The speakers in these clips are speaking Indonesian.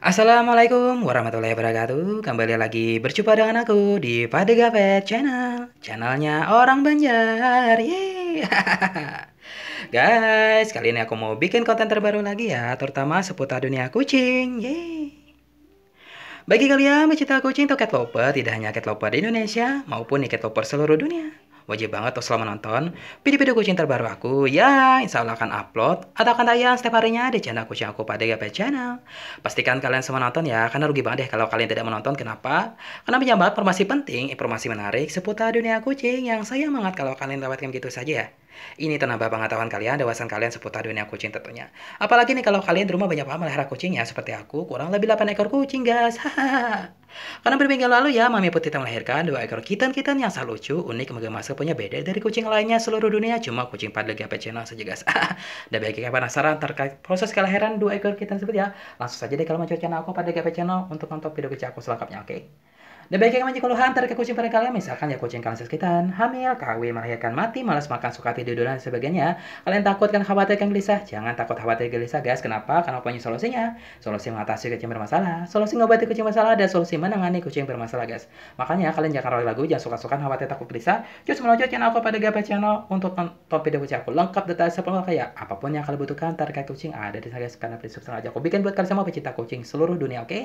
Assalamualaikum warahmatullahi wabarakatuh Kembali lagi berjumpa dengan aku di Padegapet Channel Channelnya orang Banjar Guys, kali ini aku mau bikin konten terbaru lagi ya Terutama seputar dunia kucing Yeay Bagi kalian pecinta kucing atau cat lover Tidak hanya cat lover di Indonesia Maupun cat lover seluruh dunia Wajib banget tuh selalu menonton video-video kucing terbaru aku. Ya, insya Allah akan upload atau akan tayang setiap harinya di channel kucing aku pada GP Channel. Pastikan kalian semua nonton ya, karena rugi banget deh kalau kalian tidak menonton. Kenapa? Karena banyak banget informasi penting, informasi menarik seputar dunia kucing yang saya banget kalau kalian lewatkan gitu saja ya. Ini menambah pengetahuan kalian, dewasan kalian seputar dunia kucing tentunya. Apalagi nih kalau kalian di rumah banyak paham kucing ya, seperti aku, kurang lebih 8 ekor kucing guys. Karena berminggu lalu ya, Mami Putih melahirkan dua ekor kitan-kitan yang sangat lucu, unik, menggemaskan punya beda dari kucing lainnya seluruh dunia, cuma kucing pada GP Channel saja guys. Dan bagi kalian penasaran terkait proses kelahiran dua ekor kitan seperti ya, langsung saja deh kalau mau channel aku pada GP Channel untuk nonton video kecil aku selengkapnya, oke? Okay? Dan baiknya kamu kalau hantar ke kucing pada kalian, misalkan ya kucing kalian sekitar hamil, kawin melahirkan, mati, malas makan, suka tidur, dan sebagainya. Kalian takut kan khawatir kan gelisah? Jangan takut khawatir gelisah guys. Kenapa? Karena punya solusinya. Solusi mengatasi kucing bermasalah, solusi mengobati kucing bermasalah, dan solusi menangani kucing bermasalah guys. Makanya kalian jangan ragu lagu, jangan suka-suka khawatir takut gelisah. Terus menonton channel aku pada Gapai Channel untuk nonton video kucing aku lengkap detail sebelum kayak apapun yang kalian butuhkan terkait kucing ada di sana guys karena prinsip sengaja aku bikin buat kalian semua pecinta kucing seluruh dunia oke okay?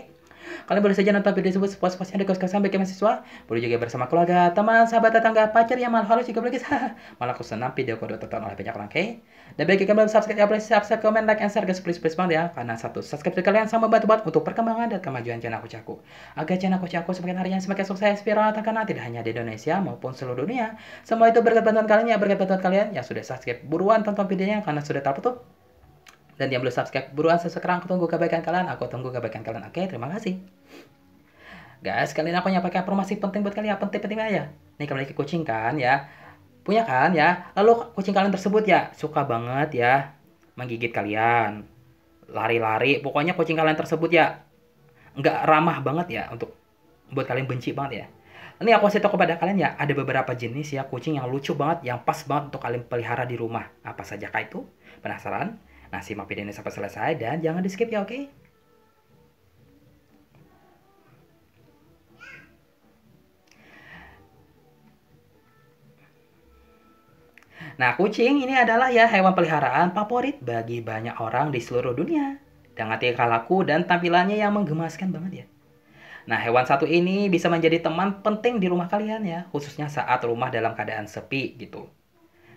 kalian boleh saja nonton video tersebut sepuas-puasnya di kos jurusan bagi mahasiswa, boleh juga bersama keluarga, teman, sahabat, tetangga, pacar yang malah halus juga berlukis. malah aku senang video kedua tertonton oleh banyak orang, oke? Okay? Dan bagi kalian belum subscribe, ya please subscribe, comment, like, and share, guys, please, please banget ya. Karena satu, subscribe kalian sama bantu banget untuk perkembangan dan kemajuan channel aku cakup. Agar channel aku cakup semakin harinya semakin sukses, viral, karena tidak hanya di Indonesia maupun seluruh dunia. Semua itu berkat bantuan kalian ya, berkat bantuan kalian yang sudah subscribe. Buruan tonton videonya karena sudah terputus dan yang belum subscribe buruan sekarang aku tunggu kebaikan kalian aku tunggu kebaikan kalian oke terima kasih Guys, kali ini aku nyampaikan informasi penting buat kalian, penting-penting aja. Nih kembali ke kucing kan ya. Punya kan ya. Lalu kucing kalian tersebut ya suka banget ya menggigit kalian. Lari-lari, pokoknya kucing kalian tersebut ya nggak ramah banget ya untuk buat kalian benci banget ya. Ini aku kasih tau kepada kalian ya, ada beberapa jenis ya kucing yang lucu banget, yang pas banget untuk kalian pelihara di rumah. Apa saja kah itu? Penasaran? Nah, simak video ini sampai selesai dan jangan di skip ya, oke? Okay? Nah, kucing ini adalah ya hewan peliharaan favorit bagi banyak orang di seluruh dunia. Dengan tingkah laku dan tampilannya yang menggemaskan banget ya. Nah, hewan satu ini bisa menjadi teman penting di rumah kalian ya, khususnya saat rumah dalam keadaan sepi gitu.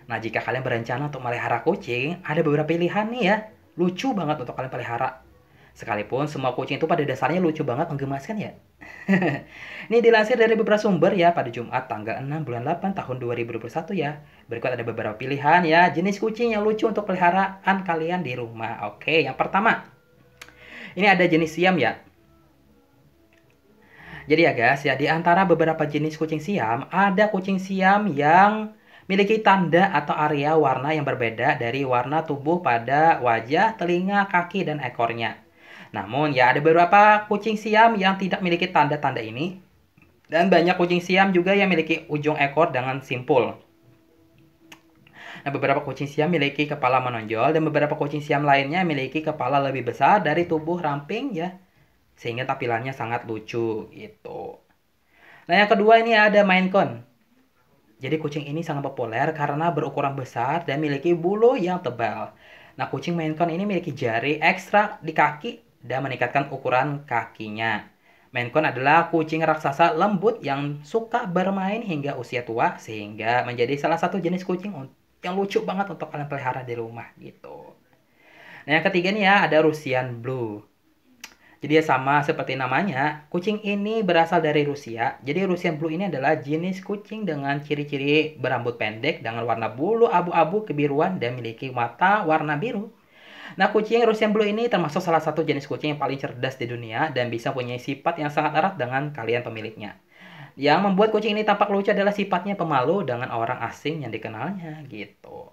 Nah, jika kalian berencana untuk melihara kucing, ada beberapa pilihan nih ya. Lucu banget untuk kalian pelihara. Sekalipun semua kucing itu pada dasarnya lucu banget menggemaskan ya. Ini dilansir dari beberapa sumber ya pada Jumat tanggal 6 bulan 8 tahun 2021 ya. Berikut ada beberapa pilihan ya jenis kucing yang lucu untuk peliharaan kalian di rumah. Oke, yang pertama. Ini ada jenis Siam ya. Jadi ya guys, ya di antara beberapa jenis kucing Siam, ada kucing Siam yang memiliki tanda atau area warna yang berbeda dari warna tubuh pada wajah, telinga, kaki, dan ekornya. Namun ya ada beberapa kucing siam yang tidak memiliki tanda-tanda ini. Dan banyak kucing siam juga yang memiliki ujung ekor dengan simpul. Nah, beberapa kucing siam memiliki kepala menonjol dan beberapa kucing siam lainnya memiliki kepala lebih besar dari tubuh ramping ya. Sehingga tampilannya sangat lucu gitu. Nah, yang kedua ini ada Maine Coon. Jadi kucing ini sangat populer karena berukuran besar dan memiliki bulu yang tebal. Nah, kucing Maine Coon ini memiliki jari ekstra di kaki dan meningkatkan ukuran kakinya. Maine Coon adalah kucing raksasa lembut yang suka bermain hingga usia tua sehingga menjadi salah satu jenis kucing yang lucu banget untuk kalian pelihara di rumah gitu. Nah yang ketiga nih ya ada Russian Blue. Jadi ya sama seperti namanya, kucing ini berasal dari Rusia. Jadi Russian Blue ini adalah jenis kucing dengan ciri-ciri berambut pendek dengan warna bulu abu-abu kebiruan dan memiliki mata warna biru Nah, kucing Russian Blue ini termasuk salah satu jenis kucing yang paling cerdas di dunia dan bisa punya sifat yang sangat erat dengan kalian pemiliknya. Yang membuat kucing ini tampak lucu adalah sifatnya pemalu dengan orang asing yang dikenalnya gitu.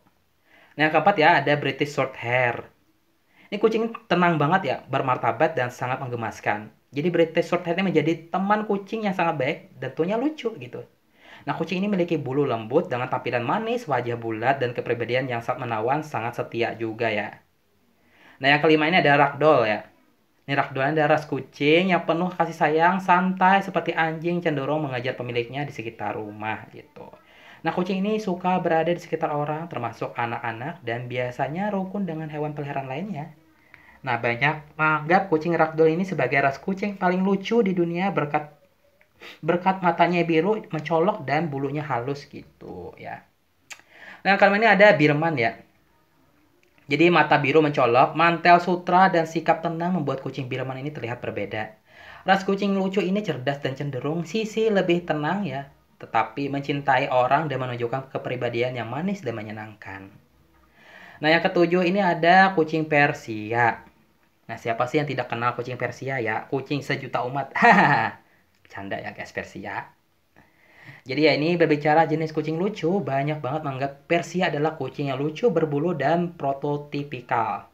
Nah, yang keempat ya ada British Short Hair. Ini kucing tenang banget ya, bermartabat dan sangat menggemaskan. Jadi British Short Hair ini menjadi teman kucing yang sangat baik dan tentunya lucu gitu. Nah, kucing ini memiliki bulu lembut dengan tampilan manis, wajah bulat, dan kepribadian yang sangat menawan, sangat setia juga ya. Nah yang kelima ini ada ragdoll ya. Ini ragdoll adalah ras kucing yang penuh kasih sayang, santai seperti anjing cenderung mengajar pemiliknya di sekitar rumah gitu. Nah kucing ini suka berada di sekitar orang termasuk anak-anak dan biasanya rukun dengan hewan peliharaan lainnya. Nah banyak menganggap kucing ragdoll ini sebagai ras kucing paling lucu di dunia berkat berkat matanya biru, mencolok dan bulunya halus gitu ya. Nah, kalau ini ada Birman ya. Jadi mata biru mencolok, mantel sutra, dan sikap tenang membuat kucing Birman ini terlihat berbeda. Ras kucing lucu ini cerdas dan cenderung sisi lebih tenang ya, tetapi mencintai orang dan menunjukkan kepribadian yang manis dan menyenangkan. Nah yang ketujuh ini ada kucing Persia. Nah siapa sih yang tidak kenal kucing Persia ya? Kucing sejuta umat. Hahaha. Canda ya guys Persia. Jadi ya ini berbicara jenis kucing lucu, banyak banget menganggap Persia adalah kucing yang lucu, berbulu, dan prototipikal.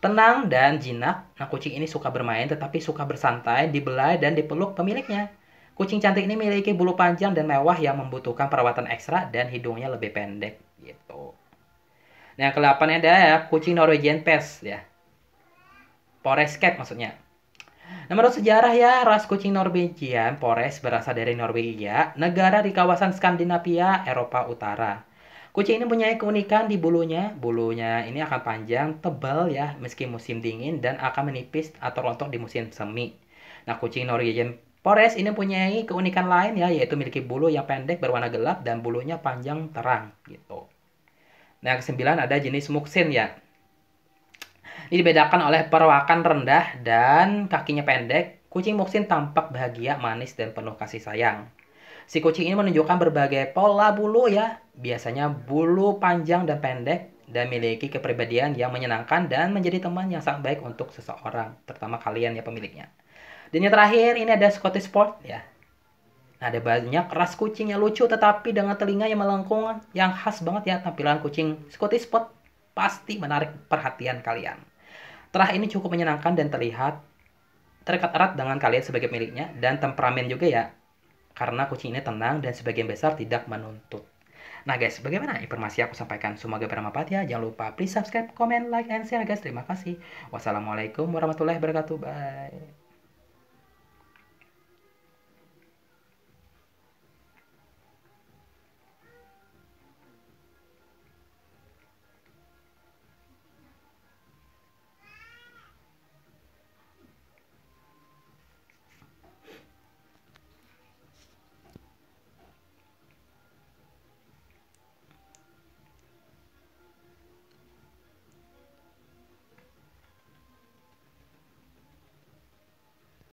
Tenang dan jinak, nah kucing ini suka bermain tetapi suka bersantai, dibelai, dan dipeluk pemiliknya. Kucing cantik ini memiliki bulu panjang dan mewah yang membutuhkan perawatan ekstra dan hidungnya lebih pendek gitu. Nah, yang ada ya, kucing Norwegian Pest ya. Cat maksudnya nah Menurut sejarah ya, ras kucing Norwegian Pores berasal dari Norwegia, negara di kawasan Skandinavia, Eropa Utara. Kucing ini punya keunikan di bulunya. Bulunya ini akan panjang, tebal ya, meski musim dingin dan akan menipis atau rontok di musim semi. Nah, kucing Norwegian Pores ini punya keunikan lain ya, yaitu memiliki bulu yang pendek berwarna gelap dan bulunya panjang terang gitu. Nah, yang kesembilan ada jenis muksin ya. Ini dibedakan oleh perwakan rendah dan kakinya pendek. Kucing Muksin tampak bahagia, manis, dan penuh kasih sayang. Si kucing ini menunjukkan berbagai pola bulu ya. Biasanya bulu panjang dan pendek dan memiliki kepribadian yang menyenangkan dan menjadi teman yang sangat baik untuk seseorang, terutama kalian ya pemiliknya. Dan yang terakhir ini ada Scottish Sport ya. Ada banyak ras kucing yang lucu tetapi dengan telinga yang melengkung yang khas banget ya tampilan kucing Scottish Fold pasti menarik perhatian kalian. Terah ini cukup menyenangkan dan terlihat terikat erat dengan kalian sebagai miliknya dan temperamen juga ya karena kucing ini tenang dan sebagian besar tidak menuntut. Nah guys, bagaimana informasi aku sampaikan? Semoga bermanfaat ya. Jangan lupa please subscribe, comment, like, and share guys. Terima kasih. Wassalamualaikum warahmatullahi wabarakatuh. Bye.